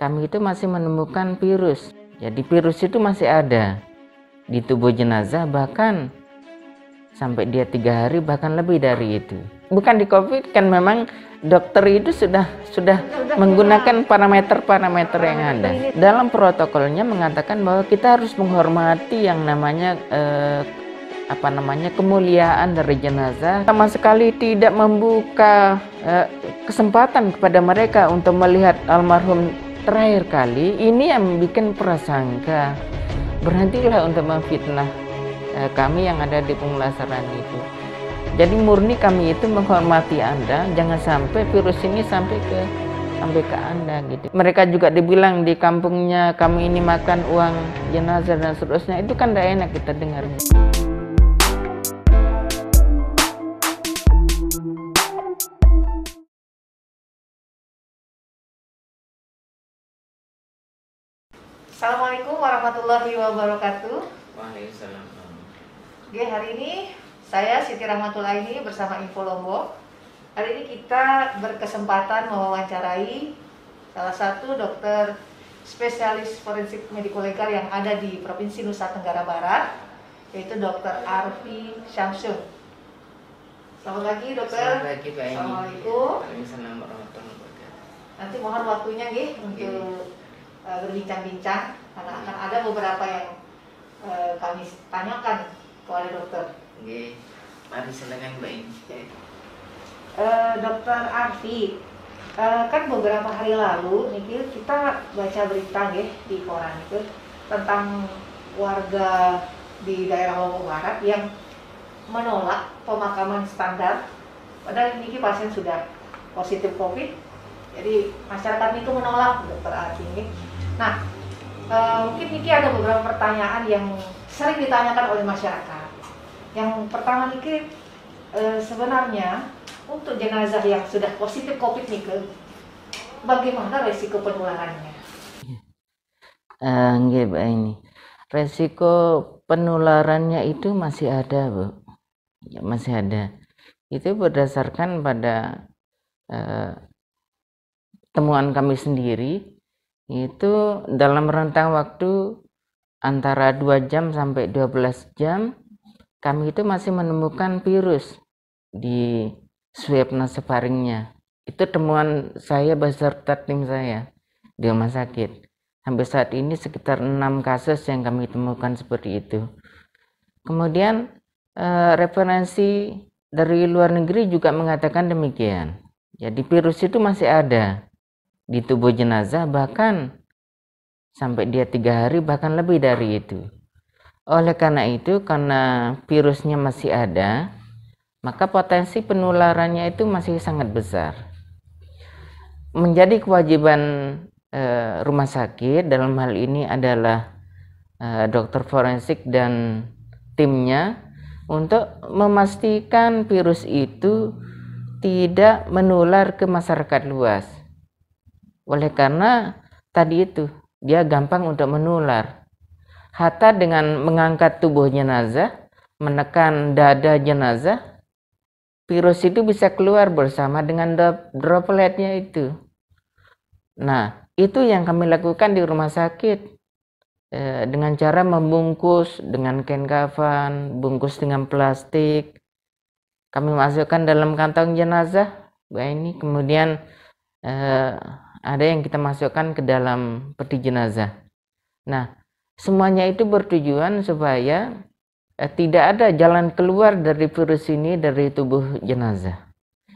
kami itu masih menemukan virus. Jadi virus itu masih ada di tubuh jenazah bahkan sampai dia tiga hari bahkan lebih dari itu. Bukan di COVID kan memang dokter itu sudah sudah, menggunakan parameter-parameter yang ada. Dalam protokolnya mengatakan bahwa kita harus menghormati yang namanya eh, apa namanya kemuliaan dari jenazah sama sekali tidak membuka eh, kesempatan kepada mereka untuk melihat almarhum Terakhir kali ini yang bikin prasangka. Berhentilah untuk memfitnah eh, kami yang ada di pengulasaran itu. Jadi murni kami itu menghormati Anda, jangan sampai virus ini sampai ke sampai ke Anda gitu. Mereka juga dibilang di kampungnya kami ini makan uang jenazah dan seterusnya. Itu kan tidak enak kita dengarnya. Assalamualaikum warahmatullahi wabarakatuh. Waalaikumsalam. Oke, hari ini saya Siti Aini bersama Info Lombok. Hari ini kita berkesempatan mewawancarai salah satu dokter spesialis forensik medico yang ada di Provinsi Nusa Tenggara Barat, yaitu Dokter Arfi Syamsun. Selamat pagi dokter. Selamat pagi Pak Assalamualaikum. warahmatullahi wabarakatuh. Nanti mohon waktunya nih, untuk Eh, berbincang-bincang karena akan iya. ada beberapa yang uh, kami tanyakan kepada dokter. Oke, mari silakan Mbak Ini. Uh, eh, dokter Arfi, uh, kan beberapa hari lalu nih kita baca berita ya di koran itu tentang warga di daerah Lombok Barat yang menolak pemakaman standar padahal ini pasien sudah positif COVID jadi masyarakat itu menolak dokter Arfi ini Nah, e, mungkin Niki ada beberapa pertanyaan yang sering ditanyakan oleh masyarakat. Yang pertama Niki, e, sebenarnya untuk jenazah yang sudah positif COVID Niki, bagaimana resiko penularannya? Uh, eh, enggak, ini. Resiko penularannya itu masih ada, Bu. Ya, masih ada. Itu berdasarkan pada uh, temuan kami sendiri itu dalam rentang waktu antara 2 jam sampai 12 jam kami itu masih menemukan virus di swab nasofaringnya itu temuan saya beserta tim saya di rumah sakit sampai saat ini sekitar enam kasus yang kami temukan seperti itu kemudian eh, referensi dari luar negeri juga mengatakan demikian jadi virus itu masih ada di tubuh jenazah bahkan sampai dia tiga hari bahkan lebih dari itu. Oleh karena itu karena virusnya masih ada maka potensi penularannya itu masih sangat besar. Menjadi kewajiban eh, rumah sakit dalam hal ini adalah eh, dokter forensik dan timnya untuk memastikan virus itu tidak menular ke masyarakat luas oleh karena tadi itu dia gampang untuk menular. Hatta dengan mengangkat tubuh jenazah, menekan dada jenazah, virus itu bisa keluar bersama dengan dropletnya itu. Nah, itu yang kami lakukan di rumah sakit eh, dengan cara membungkus dengan kain kafan, bungkus dengan plastik. Kami masukkan dalam kantong jenazah. Baik ini kemudian eh, ada yang kita masukkan ke dalam peti jenazah. Nah, semuanya itu bertujuan supaya eh, tidak ada jalan keluar dari virus ini dari tubuh jenazah.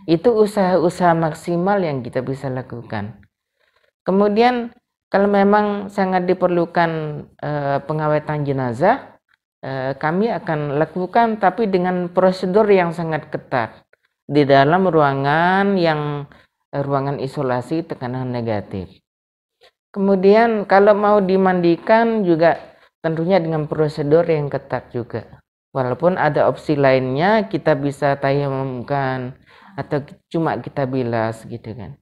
Itu usaha-usaha maksimal yang kita bisa lakukan. Kemudian kalau memang sangat diperlukan eh, pengawetan jenazah, eh, kami akan lakukan tapi dengan prosedur yang sangat ketat di dalam ruangan yang Eh, ruangan isolasi tekanan negatif. Kemudian kalau mau dimandikan juga tentunya dengan prosedur yang ketat juga. Walaupun ada opsi lainnya kita bisa tayamumkan atau cuma kita bilas gitu kan.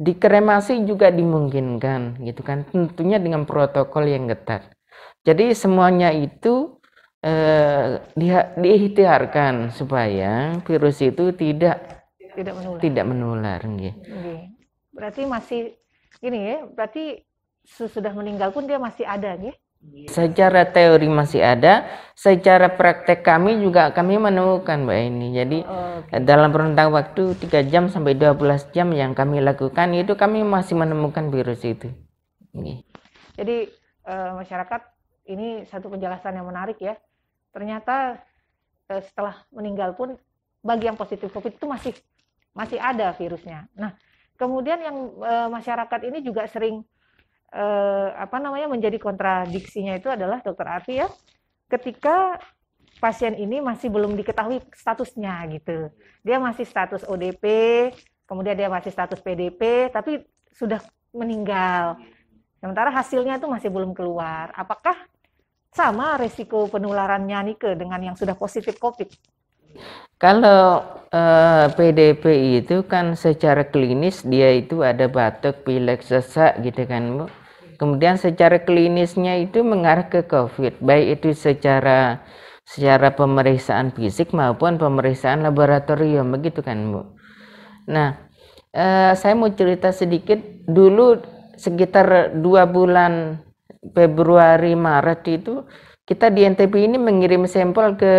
Dikremasi juga dimungkinkan gitu kan tentunya dengan protokol yang ketat. Jadi semuanya itu eh, diikhtiarkan supaya virus itu tidak tidak menular tidak menular nggih berarti masih gini ya berarti sesudah meninggal pun dia masih ada nggih iya. Secara teori masih ada, secara praktek kami juga kami menemukan Mbak ini. Jadi oh, okay. dalam rentang waktu 3 jam sampai 12 jam yang kami lakukan itu kami masih menemukan virus itu. Okay. Jadi e, masyarakat ini satu penjelasan yang menarik ya. Ternyata eh, setelah meninggal pun bagi yang positif Covid itu masih masih ada virusnya. Nah, kemudian yang e, masyarakat ini juga sering e, apa namanya menjadi kontradiksinya itu adalah dokter Arfi ya, ketika pasien ini masih belum diketahui statusnya gitu. Dia masih status ODP, kemudian dia masih status PDP, tapi sudah meninggal. Sementara hasilnya itu masih belum keluar. Apakah sama resiko penularannya Nike dengan yang sudah positif COVID? Kalau eh, PDP itu kan secara klinis dia itu ada batuk, pilek, sesak gitu kan Bu. Kemudian secara klinisnya itu mengarah ke COVID, baik itu secara secara pemeriksaan fisik maupun pemeriksaan laboratorium begitu kan Bu. Nah, eh, saya mau cerita sedikit dulu sekitar dua bulan Februari Maret itu kita di NTP ini mengirim sampel ke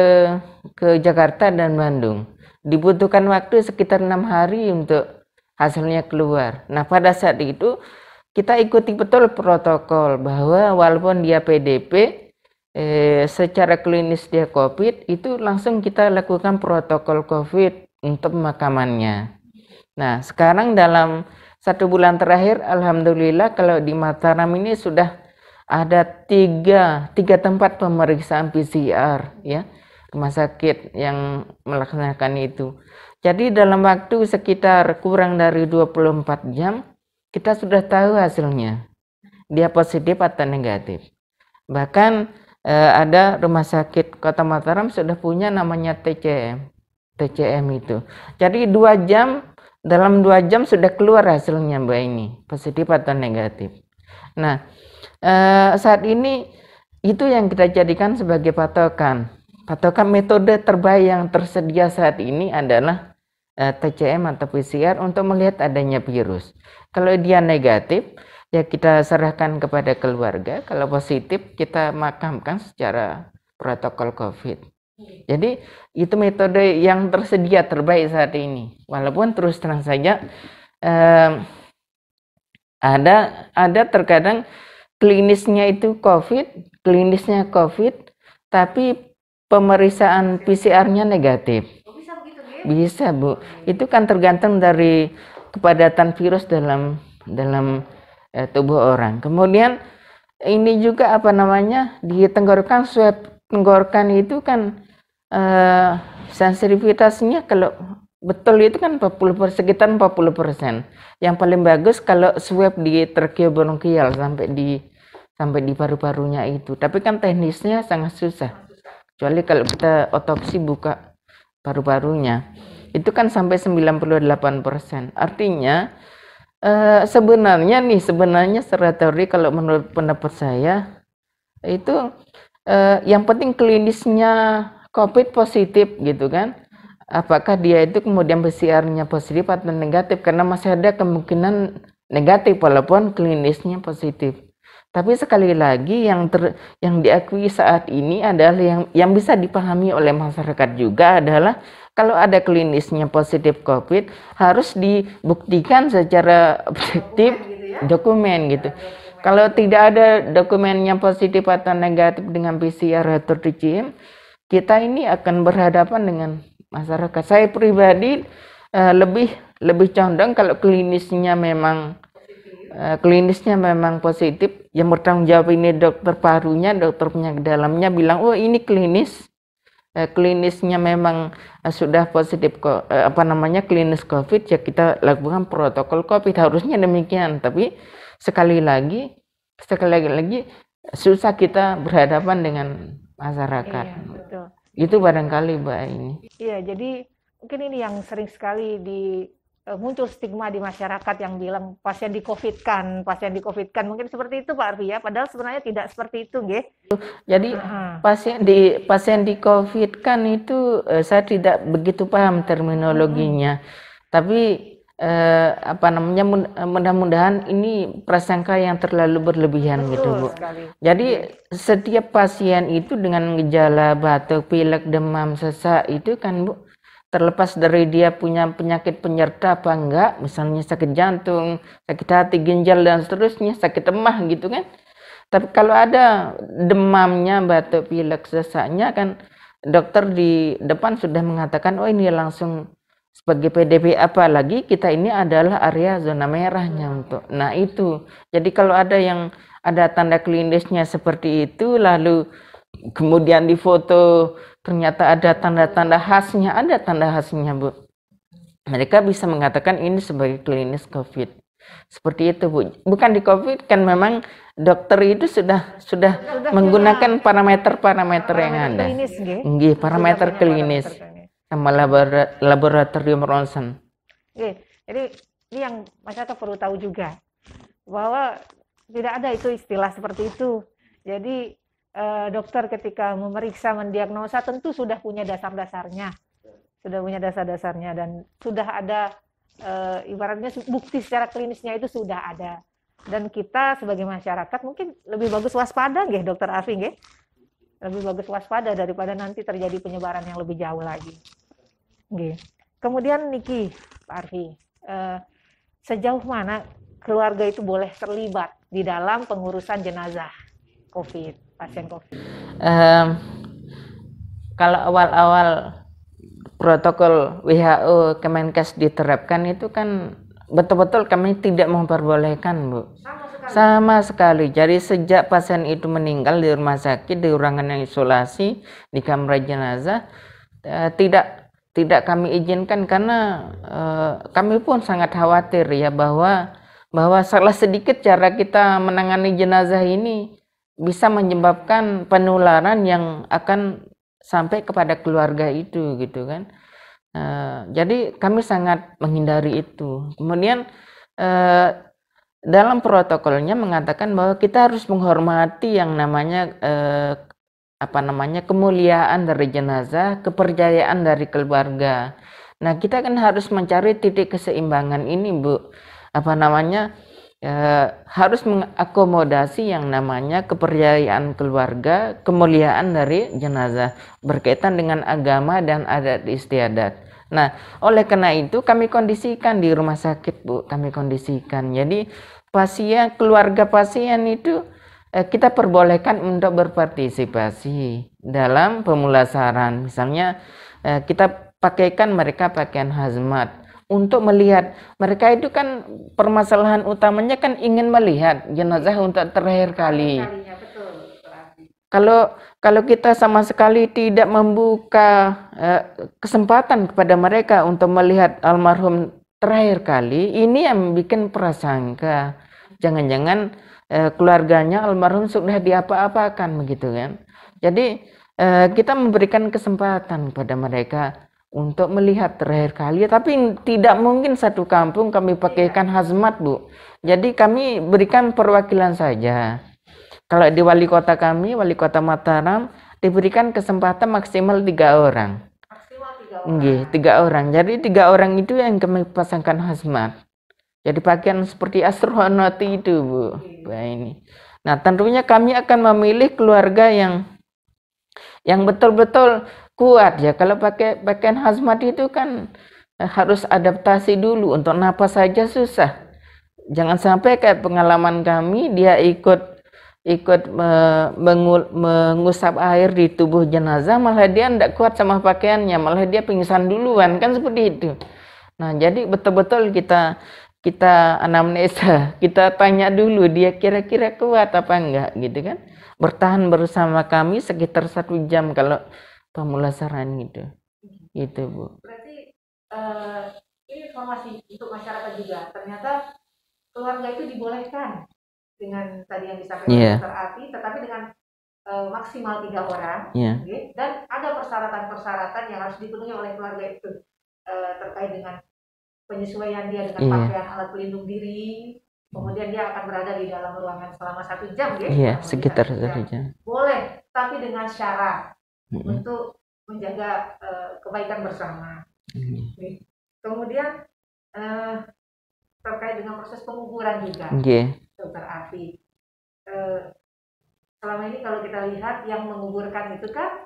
ke Jakarta dan Bandung. Dibutuhkan waktu sekitar enam hari untuk hasilnya keluar. Nah pada saat itu kita ikuti betul protokol bahwa walaupun dia PDP, eh, secara klinis dia COVID itu langsung kita lakukan protokol COVID untuk pemakamannya. Nah sekarang dalam satu bulan terakhir, alhamdulillah kalau di Mataram ini sudah ada tiga, tiga tempat pemeriksaan PCR ya rumah sakit yang melaksanakan itu. Jadi dalam waktu sekitar kurang dari 24 jam kita sudah tahu hasilnya dia positif atau negatif. Bahkan eh, ada rumah sakit Kota Mataram sudah punya namanya TCM. TCM itu. Jadi dua jam dalam dua jam sudah keluar hasilnya mbak ini positif atau negatif. Nah Eh, saat ini itu yang kita jadikan sebagai patokan. Patokan metode terbaik yang tersedia saat ini adalah uh, eh, TCM atau PCR untuk melihat adanya virus. Kalau dia negatif, ya kita serahkan kepada keluarga. Kalau positif, kita makamkan secara protokol COVID. Jadi itu metode yang tersedia terbaik saat ini. Walaupun terus terang saja eh, ada ada terkadang klinisnya itu COVID, klinisnya COVID, tapi pemeriksaan PCR-nya negatif. Oh, bisa bu, itu kan tergantung dari kepadatan virus dalam dalam eh, tubuh orang. Kemudian ini juga apa namanya di tenggorokan swab tenggorokan itu kan eh, sensitivitasnya kalau betul itu kan 40 persen, sekitar 40 persen. Yang paling bagus kalau swab di terkio bronkial sampai di sampai di paru-parunya itu. Tapi kan teknisnya sangat susah. Kecuali kalau kita otopsi buka paru-parunya. Itu kan sampai 98 persen. Artinya eh, sebenarnya nih sebenarnya secara teori kalau menurut pendapat saya itu eh, yang penting klinisnya COVID positif gitu kan apakah dia itu kemudian PCR-nya positif atau negatif karena masih ada kemungkinan negatif walaupun klinisnya positif. Tapi sekali lagi yang ter, yang diakui saat ini adalah yang yang bisa dipahami oleh masyarakat juga adalah kalau ada klinisnya positif COVID harus dibuktikan secara objektif dokumen gitu. Ya? gitu. Kalau tidak ada dokumen yang positif atau negatif dengan PCR atau TCM, kita ini akan berhadapan dengan masyarakat. Saya pribadi uh, lebih lebih condong kalau klinisnya memang uh, klinisnya memang positif yang bertanggung jawab ini dokter parunya dokter penyakit dalamnya bilang oh ini klinis eh, klinisnya memang sudah positif uh, apa namanya klinis covid ya kita lakukan protokol covid harusnya demikian tapi sekali lagi sekali lagi, lagi susah kita berhadapan dengan masyarakat iya, betul. Itu barangkali Mbak ini. Iya, jadi mungkin ini yang sering sekali di e, muncul stigma di masyarakat yang bilang pasien di covid kan, pasien di covid kan. Mungkin seperti itu Pak Arfi ya, padahal sebenarnya tidak seperti itu, nggih. Jadi uh-huh. pasien di pasien di covid kan itu e, saya tidak begitu paham terminologinya. Uh-huh. Tapi eh, apa namanya eh, mudah-mudahan ini prasangka yang terlalu berlebihan Betul gitu Bu. Sekali. Jadi setiap pasien itu dengan gejala batuk, pilek, demam, sesak itu kan Bu terlepas dari dia punya penyakit penyerta apa enggak, misalnya sakit jantung, sakit hati, ginjal dan seterusnya, sakit lemah gitu kan. Tapi kalau ada demamnya, batuk, pilek, sesaknya kan dokter di depan sudah mengatakan oh ini langsung sebagai PDP apalagi kita ini adalah area zona merahnya untuk nah itu jadi kalau ada yang ada tanda klinisnya seperti itu lalu kemudian di foto ternyata ada tanda-tanda khasnya ada tanda khasnya bu mereka bisa mengatakan ini sebagai klinis COVID seperti itu bu bukan di COVID kan memang dokter itu sudah sudah, menggunakan parameter-parameter yang ada klinis, parameter klinis sama labor laboratorium Ronsen. Oke, jadi ini yang masyarakat perlu tahu juga bahwa tidak ada itu istilah seperti itu. Jadi eh, dokter ketika memeriksa mendiagnosa tentu sudah punya dasar-dasarnya, sudah punya dasar-dasarnya dan sudah ada eh, ibaratnya bukti secara klinisnya itu sudah ada. Dan kita sebagai masyarakat mungkin lebih bagus waspada, nggih, dokter Afi, nggih lebih bagus waspada daripada nanti terjadi penyebaran yang lebih jauh lagi. Oke. Kemudian Niki, Pak Arfi, eh, sejauh mana keluarga itu boleh terlibat di dalam pengurusan jenazah COVID, pasien COVID? Um, kalau awal-awal protokol WHO Kemenkes diterapkan itu kan betul-betul kami tidak memperbolehkan, Bu. Sama sama sekali. Jadi sejak pasien itu meninggal di rumah sakit, di ruangan yang isolasi, di kamar jenazah, eh, tidak tidak kami izinkan karena eh, kami pun sangat khawatir ya bahwa bahwa salah sedikit cara kita menangani jenazah ini bisa menyebabkan penularan yang akan sampai kepada keluarga itu gitu kan. Eh, jadi kami sangat menghindari itu. Kemudian eh, dalam protokolnya mengatakan bahwa kita harus menghormati yang namanya eh, apa namanya kemuliaan dari jenazah, kepercayaan dari keluarga. Nah, kita kan harus mencari titik keseimbangan ini, Bu. Apa namanya? E, harus mengakomodasi yang namanya kepercayaan keluarga, kemuliaan dari jenazah berkaitan dengan agama dan adat istiadat. Nah, oleh karena itu kami kondisikan di rumah sakit, Bu. Kami kondisikan. Jadi pasien keluarga pasien itu eh, kita perbolehkan untuk berpartisipasi dalam pemulasaran misalnya eh, kita pakaikan mereka pakaian hazmat untuk melihat mereka itu kan permasalahan utamanya kan ingin melihat jenazah untuk terakhir kali. Ya, kalau kalau kita sama sekali tidak membuka eh, kesempatan kepada mereka untuk melihat almarhum terakhir kali ini yang bikin prasangka jangan-jangan eh, keluarganya almarhum sudah diapa-apakan begitu kan jadi eh, kita memberikan kesempatan kepada mereka untuk melihat terakhir kali tapi tidak mungkin satu kampung kami pakaikan iya. hazmat bu jadi kami berikan perwakilan saja kalau di wali kota kami wali kota Mataram diberikan kesempatan maksimal tiga orang Nggih, tiga orang. Jadi tiga orang itu yang kami pasangkan hazmat. Jadi pakaian seperti astronot itu, Bu. Iya. Nah, ini. Nah, tentunya kami akan memilih keluarga yang yang betul-betul kuat ya. Kalau pakai pakaian hazmat itu kan eh, harus adaptasi dulu untuk napas saja susah. Jangan sampai kayak pengalaman kami dia ikut ikut mengusap air di tubuh jenazah malah dia tidak kuat sama pakaiannya malah dia pingsan duluan kan seperti itu nah jadi betul-betul kita kita anamnesa kita tanya dulu dia kira-kira kuat apa enggak gitu kan bertahan bersama kami sekitar satu jam kalau pemulasaran gitu mm-hmm. gitu bu berarti uh, ini informasi untuk masyarakat juga ternyata keluarga itu dibolehkan dengan tadi yang disampaikan yeah. Dr. Ati, tetapi dengan uh, maksimal tiga orang, yeah. okay? dan ada persyaratan-persyaratan yang harus dipenuhi oleh keluarga itu uh, terkait dengan penyesuaian dia dengan yeah. pakaian alat pelindung diri, kemudian dia akan berada di dalam ruangan selama satu jam, ya? Yeah, iya, sekitar satu jam. Boleh, tapi dengan syarat mm -hmm. untuk menjaga uh, kebaikan bersama. Mm -hmm. okay. Kemudian uh, terkait dengan proses penguburan juga. Yeah dokter Afi E, eh, selama ini kalau kita lihat yang menguburkan itu kan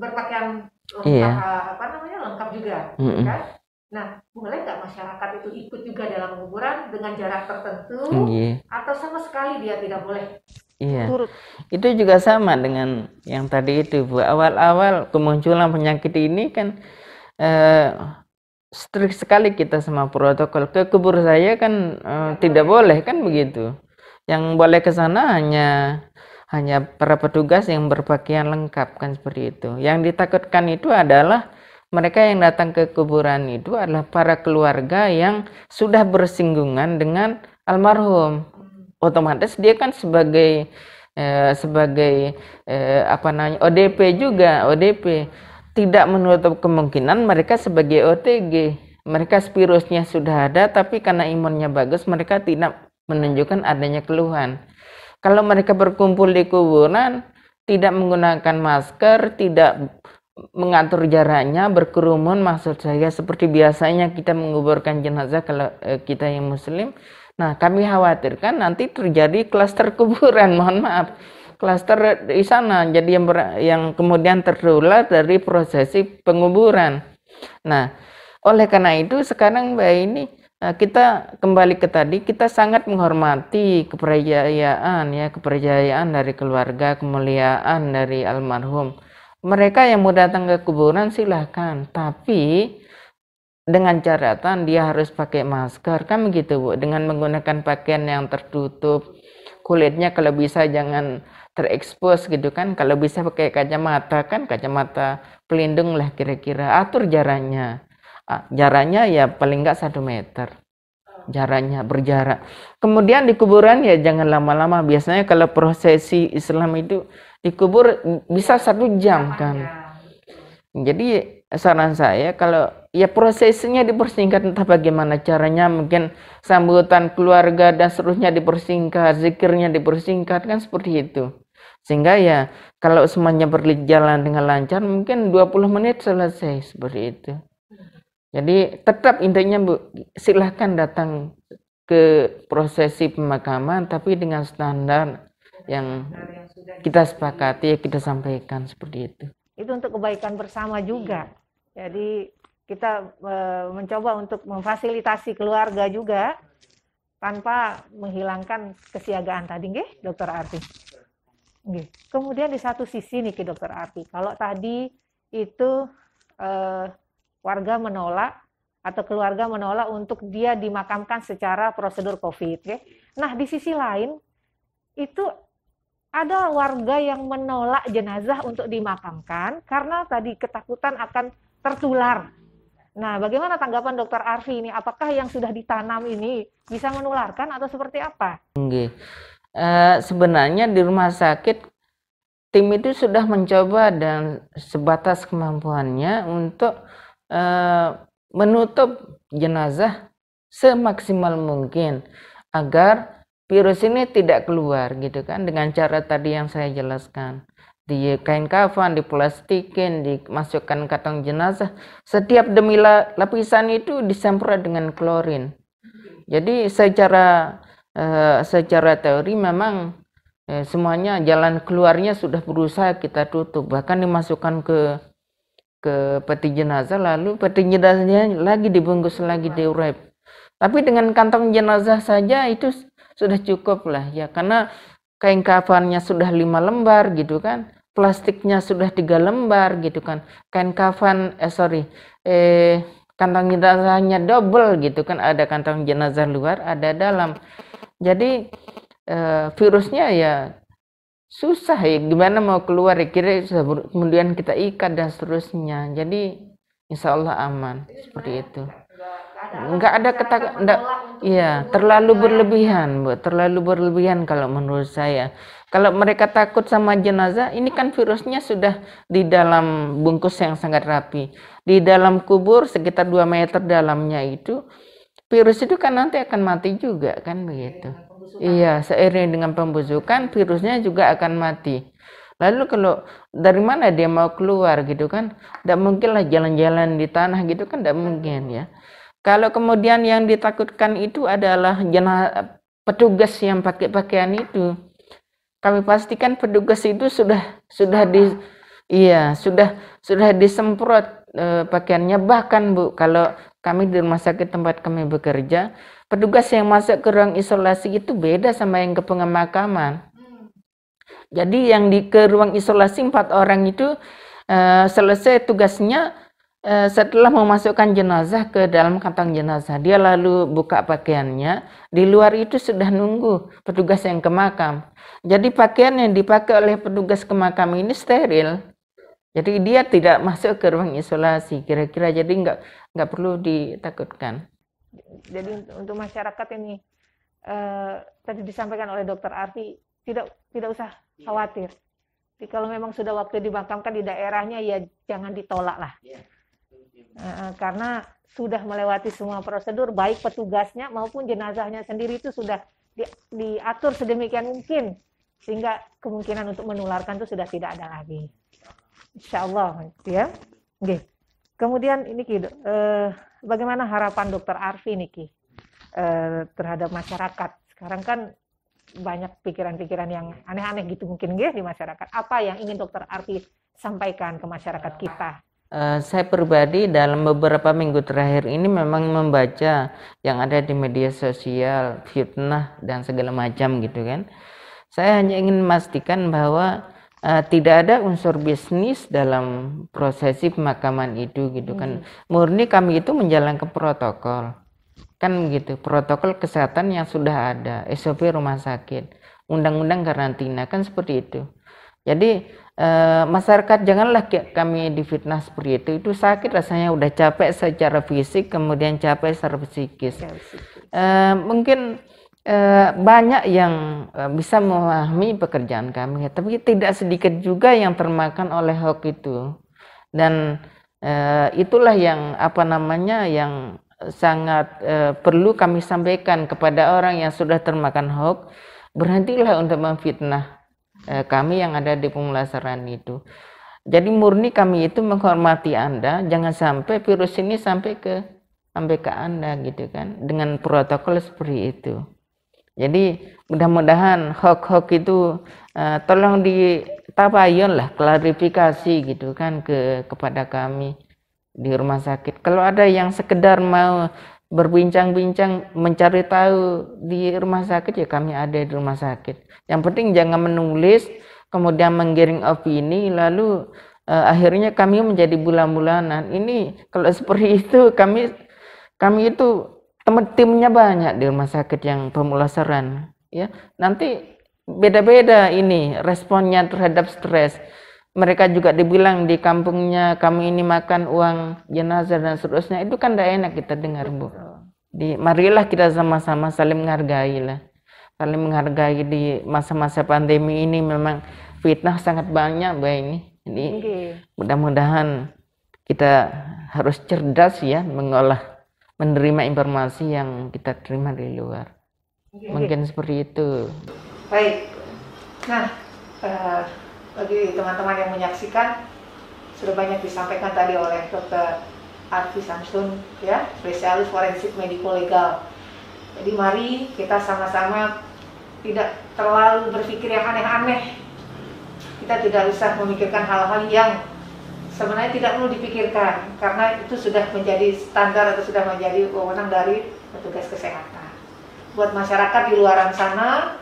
berpakaian lengkap iya. Eh, apa namanya lengkap juga mm hmm kan Nah, boleh nggak masyarakat itu ikut juga dalam penguburan dengan jarak tertentu yeah. atau sama sekali dia tidak boleh? Iya. Turut. Itu juga sama dengan yang tadi itu Bu. Awal-awal kemunculan penyakit ini kan eh, strict sekali kita sama protokol ke kubur saya kan uh, tidak boleh kan begitu yang boleh ke sana hanya hanya para petugas yang berpakaian lengkap kan seperti itu yang ditakutkan itu adalah mereka yang datang ke kuburan itu adalah para keluarga yang sudah bersinggungan dengan almarhum otomatis dia kan sebagai eh, sebagai eh, apa namanya ODP juga ODP tidak menutup kemungkinan mereka sebagai OTG. Mereka virusnya sudah ada, tapi karena imunnya bagus, mereka tidak menunjukkan adanya keluhan. Kalau mereka berkumpul di kuburan, tidak menggunakan masker, tidak mengatur jaraknya, berkerumun, maksud saya seperti biasanya kita menguburkan jenazah kalau eh, kita yang muslim. Nah, kami khawatirkan nanti terjadi klaster kuburan, mohon maaf klaster di sana jadi yang ber, yang kemudian terdular dari prosesi penguburan. Nah, oleh karena itu sekarang Mbak ini eh, kita kembali ke tadi kita sangat menghormati kepercayaan ya kepercayaan dari keluarga kemuliaan dari almarhum. Mereka yang mau datang ke kuburan silahkan, tapi dengan catatan dia harus pakai masker kan begitu bu dengan menggunakan pakaian yang tertutup kulitnya kalau bisa jangan terekspos gitu kan kalau bisa pakai kacamata kan kacamata pelindung lah kira-kira atur jaraknya ah, jaraknya ya paling nggak satu meter jaraknya berjarak kemudian di kuburan ya jangan lama-lama biasanya kalau prosesi Islam itu dikubur bisa satu jam kan jadi saran saya kalau ya prosesnya dipersingkat entah bagaimana caranya mungkin sambutan keluarga dan seterusnya dipersingkat zikirnya dipersingkat kan seperti itu sehingga ya kalau semuanya berjalan dengan lancar mungkin 20 menit selesai seperti itu. Jadi tetap intinya Bu, silahkan datang ke prosesi pemakaman tapi dengan standar yang kita sepakati kita sampaikan seperti itu. Itu untuk kebaikan bersama juga. Jadi kita e, mencoba untuk memfasilitasi keluarga juga tanpa menghilangkan kesiagaan tadi nggih Dokter Arti. Kemudian di satu sisi nih ke dokter Arti, kalau tadi itu eh, warga menolak atau keluarga menolak untuk dia dimakamkan secara prosedur COVID. okay? Ya. Nah di sisi lain itu ada warga yang menolak jenazah untuk dimakamkan karena tadi ketakutan akan tertular. Nah, bagaimana tanggapan dokter Arfi ini? Apakah yang sudah ditanam ini bisa menularkan atau seperti apa? Oke. Eh, sebenarnya di rumah sakit tim itu sudah mencoba dan sebatas kemampuannya untuk e, menutup jenazah semaksimal mungkin agar virus ini tidak keluar gitu kan dengan cara tadi yang saya jelaskan di kain kafan, di plastikin, dimasukkan kantong jenazah. Setiap demi lapisan itu disemprot dengan klorin. Jadi secara Eh, secara teori memang eh, semuanya jalan keluarnya sudah berusaha kita tutup bahkan dimasukkan ke ke peti jenazah lalu peti jenazahnya lagi dibungkus lagi di wrap tapi dengan kantong jenazah saja itu sudah cukup lah ya karena kain kafannya sudah lima lembar gitu kan plastiknya sudah tiga lembar gitu kan kain kafan eh sorry eh kantong jenazahnya double gitu kan ada kantong jenazah luar ada dalam jadi eh, virusnya ya susah ya gimana mau keluar ya kira kemudian kita ikat dan seterusnya. Jadi insya Allah aman seperti itu. Enggak ada ketakutan, enggak, iya terlalu berlebihan, bu, terlalu berlebihan kalau menurut saya. Kalau mereka takut sama jenazah, ini kan virusnya sudah di dalam bungkus yang sangat rapi. Di dalam kubur sekitar 2 meter dalamnya itu virus itu kan nanti akan mati juga kan begitu. Iya, iya, seiring dengan pembusukan virusnya juga akan mati. Lalu kalau dari mana dia mau keluar gitu kan? Tidak mungkin lah jalan-jalan di tanah gitu kan tidak mungkin ya. Kalau kemudian yang ditakutkan itu adalah jenah petugas yang pakai pakaian itu. Kami pastikan petugas itu sudah sudah di iya, sudah sudah disemprot Eh, pakaiannya bahkan Bu kalau kami di rumah sakit tempat kami bekerja petugas yang masuk ke ruang isolasi itu beda sama yang ke pengemakaman. Hmm. jadi yang di ke ruang isolasi empat orang itu uh, selesai tugasnya eh, setelah memasukkan jenazah ke dalam kantong jenazah dia lalu buka pakaiannya di luar itu sudah nunggu petugas yang ke makam jadi pakaian yang dipakai oleh petugas ke makam ini steril jadi dia tidak masuk ke ruang isolasi kira-kira. Jadi nggak nggak perlu ditakutkan. Jadi untuk masyarakat ini eh, tadi disampaikan oleh Dokter Arfi tidak tidak usah iya. khawatir. Jadi kalau memang sudah waktu dimakamkan di daerahnya ya jangan ditolak lah. Eh, karena sudah melewati semua prosedur baik petugasnya maupun jenazahnya sendiri itu sudah di, diatur sedemikian mungkin sehingga kemungkinan untuk menularkan itu sudah tidak ada lagi. Insyaallah, Allah, gitu ya. Oke. Kemudian ini Ki, eh, bagaimana harapan Dokter Arfi nih Ki, eh, terhadap masyarakat? Sekarang kan banyak pikiran-pikiran yang aneh-aneh gitu mungkin gitu di masyarakat. Apa yang ingin Dokter Arfi sampaikan ke masyarakat kita? Uh, saya pribadi dalam beberapa minggu terakhir ini memang membaca yang ada di media sosial, fitnah dan segala macam gitu kan. Saya hanya ingin memastikan bahwa uh, tidak ada unsur bisnis dalam prosesi pemakaman itu gitu kan. Hmm. Murni kami itu menjalankan protokol. Kan gitu, protokol kesehatan yang sudah ada, SOP rumah sakit, undang-undang karantina kan seperti itu. Jadi eh, masyarakat janganlah kami difitnah seperti itu. Itu sakit rasanya udah capek secara fisik, kemudian capek secara psikis. Ya, mungkin Eh, banyak yang eh, bisa memahami pekerjaan kami, tapi tidak sedikit juga yang termakan oleh hoax itu. Dan eh, itulah yang apa namanya yang sangat perlu kami sampaikan kepada orang yang sudah termakan hoax, berhentilah untuk memfitnah kami yang ada di pemulasaran itu. Jadi murni kami itu menghormati Anda, jangan sampai virus ini sampai ke sampai ke Anda gitu kan dengan protokol seperti itu. Jadi mudah-mudahan hoax-hoax itu uh, tolong ditabayun lah klarifikasi gitu kan ke kepada kami di rumah sakit. Kalau ada yang sekedar mau berbincang-bincang mencari tahu di rumah sakit ya kami ada di rumah sakit. Yang penting jangan menulis kemudian menggiring opini lalu uh, akhirnya kami menjadi bulan-bulanan. Ini kalau seperti itu kami kami itu teman timnya banyak di rumah sakit yang pemulasaran ya nanti beda-beda ini responnya terhadap stres mereka juga dibilang di kampungnya kami ini makan uang jenazah dan seterusnya itu kan tidak enak kita dengar bu di marilah kita sama-sama saling menghargai lah saling menghargai di masa-masa pandemi ini memang fitnah sangat banyak bu ini jadi mudah-mudahan kita harus cerdas ya mengolah menerima informasi yang kita terima dari luar. Oke, Mungkin oke. seperti itu. Baik. Nah, eh, bagi teman-teman yang menyaksikan, sudah banyak disampaikan tadi oleh Dr. Arfi Samsun, ya, spesialis forensik mediko legal. Jadi mari kita sama-sama tidak terlalu berpikir yang aneh-aneh. Kita tidak usah memikirkan hal-hal yang sebenarnya tidak perlu dipikirkan karena itu sudah menjadi standar atau sudah menjadi wewenang dari petugas kesehatan. Buat masyarakat di luar sana,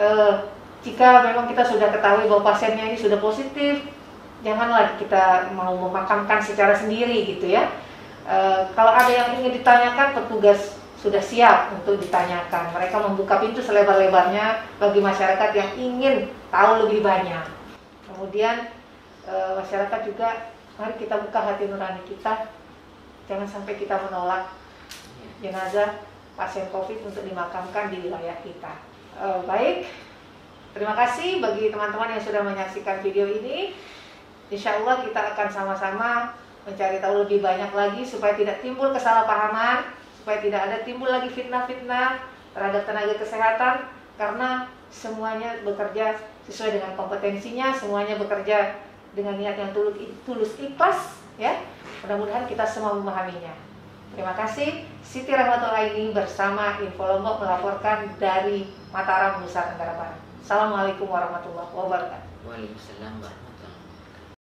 eh, jika memang kita sudah ketahui bahwa pasiennya ini sudah positif, janganlah kita mau memakamkan secara sendiri gitu ya. E, kalau ada yang ingin ditanyakan, petugas sudah siap untuk ditanyakan. Mereka membuka pintu selebar-lebarnya bagi masyarakat yang ingin tahu lebih banyak. Kemudian e, masyarakat juga mari kita buka hati nurani kita jangan sampai kita menolak jenazah pasien covid untuk dimakamkan di wilayah kita e, baik terima kasih bagi teman-teman yang sudah menyaksikan video ini Insya Allah kita akan sama-sama mencari tahu lebih banyak lagi supaya tidak timbul kesalahpahaman, supaya tidak ada timbul lagi fitnah-fitnah terhadap tenaga kesehatan karena semuanya bekerja sesuai dengan kompetensinya, semuanya bekerja dengan niat yang tulus, tulus ikhlas ya. Mudah-mudahan kita semua memahaminya. Terima kasih. Siti Rahmatul ini bersama Info Lombok melaporkan dari Mataram Nusa Tenggara Barat. Assalamualaikum warahmatullahi wabarakatuh. Waalaikumsalam warahmatullahi wabarakatuh.